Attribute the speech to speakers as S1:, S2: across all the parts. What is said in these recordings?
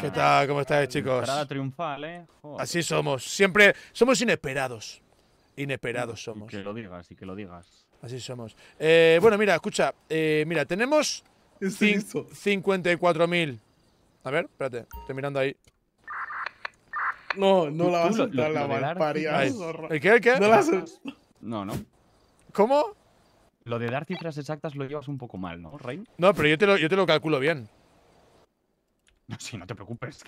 S1: ¿Qué tal? ¿Cómo estáis, chicos? Parada triunfal, ¿eh? Así somos. Siempre somos inesperados. Inesperados somos. Y que lo digas, y que lo digas. Así somos. Eh, bueno, mira, escucha. Eh, mira, tenemos 54.000. A ver, espérate. Estoy mirando ahí. No, no la vas a no, la ¿El qué? qué? No la
S2: No, no. ¿Cómo? Lo de dar cifras exactas lo llevas un poco mal, ¿no,
S1: No, pero yo yo te lo calculo bien.
S2: No, si no te preocupes,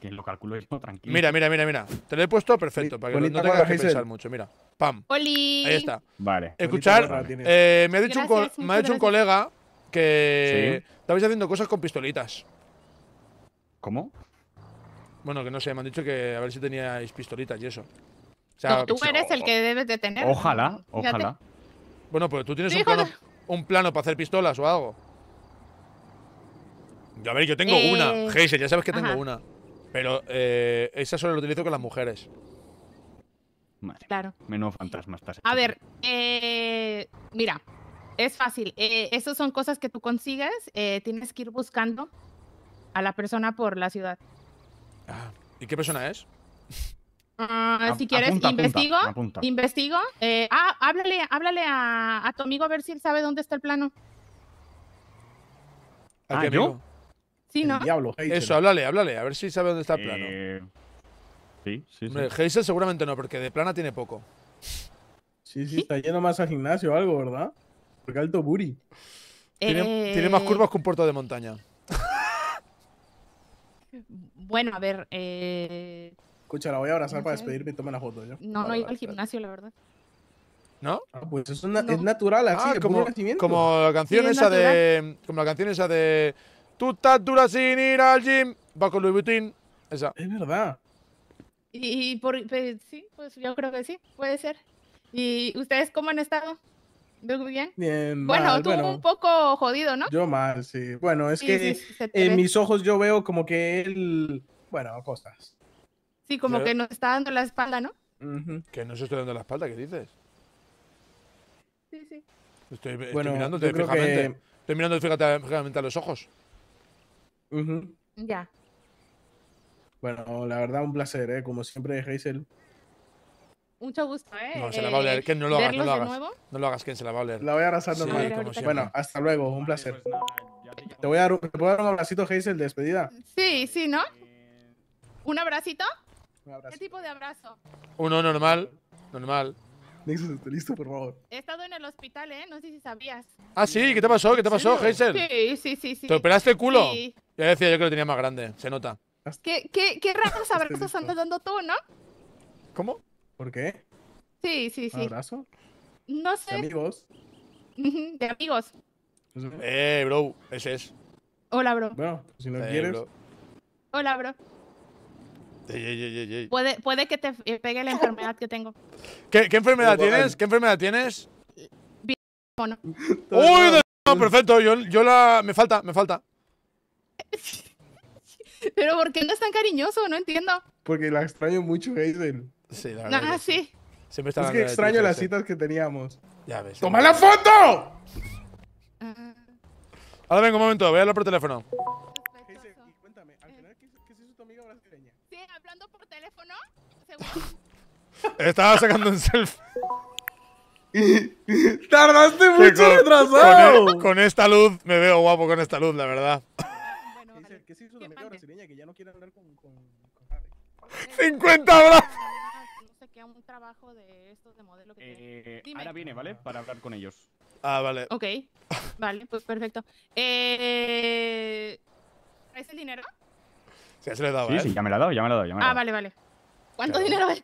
S2: que, lo calculo yo tranquilo. Mira, mira,
S1: mira, mira. Te lo he puesto perfecto, para que no tengas que pensar mucho. Mira. Pam. Ahí está. Vale. Escuchar, eh, me ha dicho, un, colega que estabais haciendo cosas con pistolitas. ¿Cómo? Bueno, que no sé, me han dicho que a ver si teníais pistolitas y eso. O sea, tú eres el que debes
S3: de tener. Ojalá, ojalá.
S1: Bueno, pues tú tienes un plano, un plano para hacer pistolas o algo. Yo, a ver, yo tengo una. Eh, Hazel, ya sabes que tengo una. Pero eh, esa solo la utilizo con las mujeres.
S3: Madre, claro.
S2: Menos fantasmas.
S3: A ver, eh, mira, es fácil. esas son cosas que tú consigues. tienes que ir buscando a la persona por la ciudad.
S1: Ah, ¿Y qué persona es?
S3: Ah, si quieres, investigo. Investigo. ah, háblale, a, tu amigo a ver si él sabe dónde está el plano. ¿A ah, Sí, ¿no? diablo, Eso,
S1: háblale, háblale, a ver si sabe dónde está el plano. Eh, sí, sí, sí. seguramente no, porque de plana tiene poco.
S2: Sí, sí, está lleno más al gimnasio o algo, ¿verdad?
S1: Porque alto buri. Eh, tiene, más curvas que un puerto de montaña.
S3: bueno, a ver. Eh... Escucha, la voy a abrazar para despedirme y toma la foto. No, no iba al gimnasio, la verdad.
S1: ¿No? Ah, pues eso es, natural, así, ah, como, como la canción esa de. Como la canción esa de. Tú estás dura sin ir al gym. Va con Louis Vuitton. Esa. Es verdad.
S3: Y, por, pues, sí, pues yo creo que sí, puede ser. ¿Y ustedes cómo han estado? bien?
S2: Bien. Bueno, tú un
S3: poco jodido, ¿no?
S2: Yo mal, sí. Bueno, es que en mis ojos yo veo como que él, bueno, cosas.
S3: Sí, como que nos está dando la espalda, ¿no?
S1: Que no se está dando la espalda, ¿qué dices? Sí, sí. Estoy, mirándote fijamente. Estoy mirándote fijamente a los ojos.
S3: Ya.
S2: Bueno, la verdad, un placer, ¿eh? Como siempre, Hazel.
S3: Mucho gusto, ¿eh? No, se la eh, va a oler. Que no lo hagas, no lo hagas.
S1: No lo hagas, que se la va a oler. La voy a abrazar
S2: normal. bueno, hasta luego, un placer. ¿Te, voy a dar, puedo dar un abracito, Hazel, de despedida?
S3: Sí, sí, ¿no? ¿Un abracito? Un abrazo. ¿Qué tipo de abrazo?
S1: Uno normal, normal. Nexus, listo, por favor?
S3: He estado en el hospital, ¿eh? No sé si sabías. Ah,
S1: sí, ¿qué te pasó? ¿Qué te pasó, Hazel?
S3: Sí, sí, sí, sí. ¿Te operaste el culo? Sí.
S1: Ya decía yo que lo tenía más grande, se nota.
S3: ¿Qué, qué, qué raros abrazos andas dando tú, no?
S1: ¿Cómo? ¿Por qué?
S3: Sí, sí, sí. ¿Abrazo? No sé. ¿De amigos? De amigos.
S1: Pues eh, bro, ese es.
S3: Hola, bro. Bueno,
S1: pues si no eh, quieres. Hola, bro. Ey, ey, ey,
S3: puede, puede que te pegue la enfermedad que tengo.
S1: ¿Qué, qué enfermedad tienes? ¿Qué enfermedad tienes? Bien, ¡Uy! No, perfecto. Yo, yo la. Me falta, me falta.
S3: Pero ¿por qué no es tan cariñoso? No entiendo.
S1: Porque la extraño mucho, Hazel. Sí, la ah, verdad. Ah, sí. Siempre estaba es que extraño las citas
S2: que teníamos. Ya ves. ¡Toma la
S1: foto! Ahora vengo un momento, voy a hablar por teléfono. cuéntame, al final, ¿qué, tu
S2: amiga Sí, hablando por teléfono.
S1: Estaba sacando un selfie. Tardaste mucho retrasado. E-, con esta luz, me veo guapo con esta luz, la verdad. Sí, hizo también brasileña que ya no quiere andar con, con,
S3: con 50 abrazos! No sé qué, un trabajo de estos de modelo que eh, tiene. Ahora viene, ¿vale? Para hablar con ellos. Ah, vale. Ok. Vale, pues perfecto. Eh, ¿Es el dinero?
S1: Sí, se lo he dado, Sí, ¿eh? sí, ya me lo ha dado, ya me lo ha dado. Ya me ah,
S3: vale, vale. ¿Cuánto dinero vale?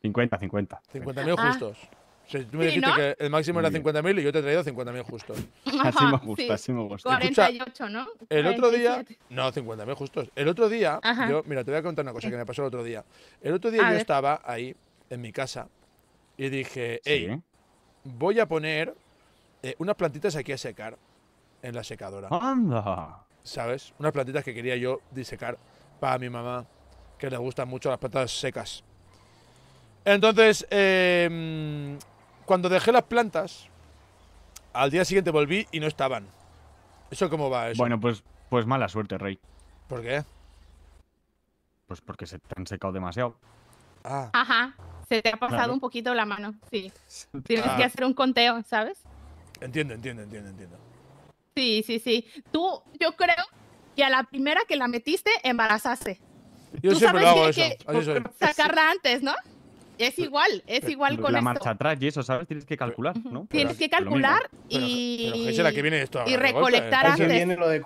S1: 50, 50. 50.000 ah. justos tú me dijiste que el máximo era 50.000 y yo te he traído 50.000 justos. así me gusta, así me gusta. 48,
S3: ¿no? El otro día.
S1: No, 50.000 justos. El otro día. Yo, mira, te voy a contar una cosa que me pasó el otro día. El otro día yo estaba ahí, en mi casa, y dije, hey, voy a poner eh, unas plantitas aquí a secar en la secadora. ¿Sabes? Unas plantitas que quería yo disecar para mi mamá, que le gustan mucho las plantas secas. Entonces, em, cuando dejé las plantas, al día siguiente volví y no estaban. ¿Eso cómo va? Eso?
S2: Bueno, pues, pues mala suerte, Rey. ¿Por qué? Pues porque se te han secado demasiado.
S1: Ah.
S3: Ajá. Se te ha pasado un poquito la mano, sí. Tienes que hacer un conteo, ¿sabes?
S1: Entiendo, entiendo, entiendo, entiendo.
S3: Sí, sí, sí. Tú, yo creo que a la primera que la metiste, embarazaste.
S1: Yo siempre hago que, eso.
S3: Ah, sacarla antes, ¿no? Es igual, es igual con la marcha
S2: atrás y eso, ¿sabes? Tienes que calcular, ¿no? Tienes que calcular y, y recolectar antes. Viene lo de...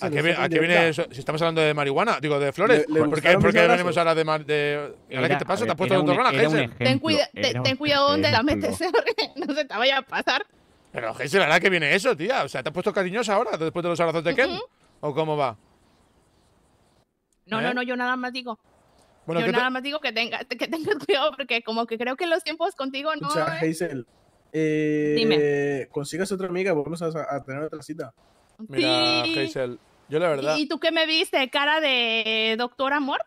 S2: ¿A qué, viene, viene
S1: eso? Si estamos hablando de marihuana, digo, de flores. ¿Por qué, porque venimos ahora de, Ahora qué te pasa, te has puesto de otra Ten, cuida, ten cuidado dónde la metes,
S3: no se te vaya a pasar.
S1: Pero la ¿ahora qué viene eso, tía? O sea, ¿te has puesto cariñosa ahora después de los abrazos de Ken? ¿O cómo va? No, no,
S3: ¿Eh? no, yo nada más digo. Bueno, Yo nada más digo que tengas que tengas cuidado porque como que creo que los tiempos contigo no. O sea, eh.
S2: Hazel, eh, consigas otra amiga, vamos a, a tener otra cita. Mira, Hazel, yo la verdad. ¿Y
S3: tú qué me viste? ¿Cara de doctor amor?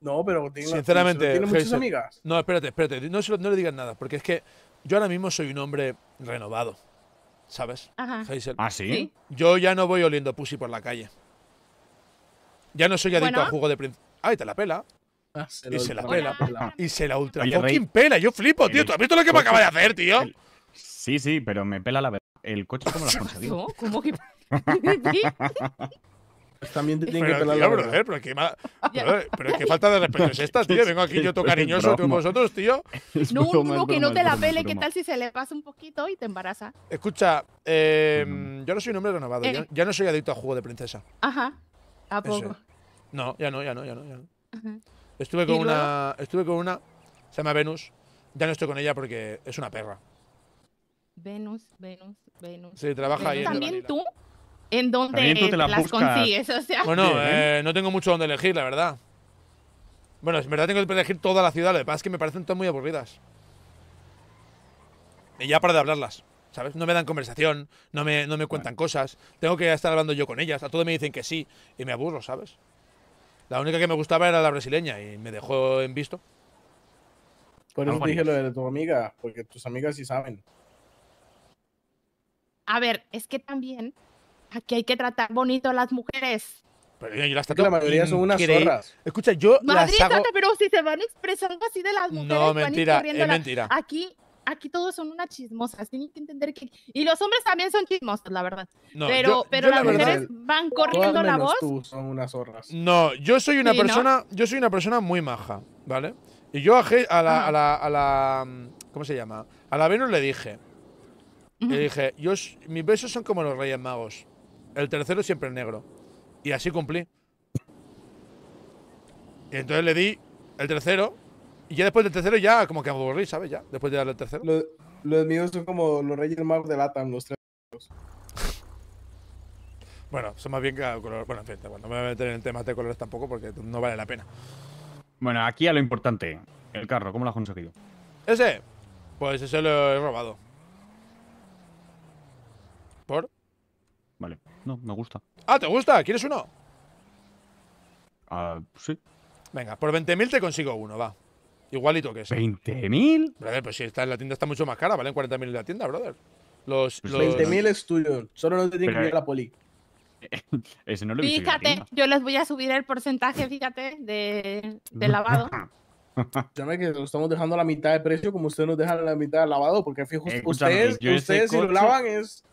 S1: No, pero contigo. Sinceramente, tiene muchas amigas. No, espérate, espérate. No, no le digas nada, porque es que yo ahora mismo soy un hombre renovado. ¿Sabes? Ajá. Hazel. ¿Ah, sí? Yo ya no voy oliendo pussy por la calle. Ya no soy adicto al a Juego de príncipe. Ay, te la pela y ah, se la pela. Y se la ultra Oye, fucking pela. Yo flipo, tío. ¿Tú has visto lo que me acaba de hacer, tío?
S2: sí, sí, pero me pela la verdad. ¿El coche cómo lo has conseguido?
S3: ¿Cómo? que.?
S2: Pues también te tienen que pelar la verdad.
S1: pero, es
S3: eh, que
S1: falta de respeto es esta, tío. Vengo aquí yo todo cariñoso, con vosotros, tío. No, uno que no te la pele, ¿qué tal
S3: si se le pasa un poquito y te embaraza?
S1: Escucha, em, yo no soy un hombre renovado. Eh, ya Yo, no soy adicto a juego de princesa.
S3: Ajá. ¿A poco?
S1: No, ya no, ya no, ya no. Ya no. Ajá. Estuve con una, estuve con una, se llama Venus. Ya no estoy con ella porque es una perra.
S3: Venus, Venus, Venus. Sí, trabaja ahí. También tú, en donde las consigues, Bueno, eh,
S1: no tengo mucho donde elegir, la verdad. Bueno, es verdad tengo que elegir toda la ciudad, lo que pasa es que me parecen todas muy aburridas. Y ya para de hablarlas, ¿sabes? No me dan conversación, no me, no me cuentan cosas, tengo que estar hablando yo con ellas, a todos me dicen que sí y me aburro, ¿sabes? La única que me gustaba era la brasileña y me dejó en visto.
S2: Por eso ah, dije lo de tu amiga, porque tus amigas sí saben.
S3: A ver, es que también aquí hay que tratar bonito a las mujeres.
S1: Pero yo, La mayoría son unas zorras. Escucha, yo Madrid, las hago...
S3: pero si se van expresando así de las mujeres. No, mentira, es mentira. Aquí aquí todos son unas chismosas. tienen que entender que... Y los hombres también son chismosos, la verdad. pero las mujeres van corriendo la voz.
S1: son unas zorras. No, yo soy una persona, yo soy una persona muy maja, ¿vale? Y yo a, la, a, la, ¿Cómo se llama? A la Venus le dije. Le dije, yo, mis besos son como los Reyes Magos. El tercero siempre es negro. Y así cumplí. Y entonces le di el tercero y ya después del tercero ya como que aburrí, ¿sabes? Ya, después de darle tercero. Los, míos son como los Reyes Magos de Latam, los tres. bueno, son más bien que ah, color. Bueno, en fin, bueno, no me voy a meter en temas de colores tampoco porque no vale la pena.
S2: Bueno, aquí a lo importante. El carro, ¿cómo lo has conseguido?
S1: Ese. Pues ese lo he robado. ¿Por?
S2: Vale. No, me gusta.
S1: Ah, ¿te gusta? ¿Quieres uno? Ah, sí. Venga, por 20.000 te consigo uno, va. Igualito que es. ¿20.000? Brother, pues si está en la tienda está mucho más cara, ¿valen? 40.000 en la tienda, brother. Los, pues los... 20.000
S2: es tuyo, solo no te tiene que a la
S1: poli. Ese no
S2: lo he Fíjate,
S3: yo, les voy a subir el porcentaje, fíjate, de, de lavado.
S2: Llame que lo estamos dejando a la mitad de precio, como ustedes nos dejan la mitad de lavado, porque fijo, eh, ustedes, si lo lavan es.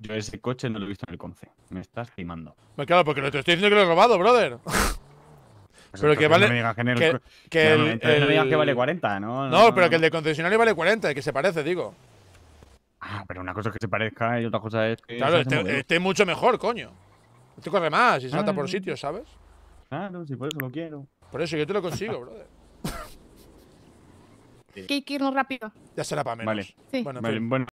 S2: Yo ese coche no lo he visto en el Conce. Me estás quemando.
S1: Me claro, porque no te estoy diciendo que lo he robado, brother. Pues pero que vale. que, digas que vale 40, ¿no? No, pero que el de concesionario vale 40, que se parece, digo. Ah, pero una cosa
S2: es que se parezca y otra cosa es que. Claro, este,
S1: es mucho mejor, coño. Este corre más y salta ah, por sitios, ¿sabes? Claro, si por eso lo quiero. Por eso yo te lo consigo, brother. Que
S3: hay que irnos rápido.
S1: Ya será para menos. Vale. Bueno, bueno,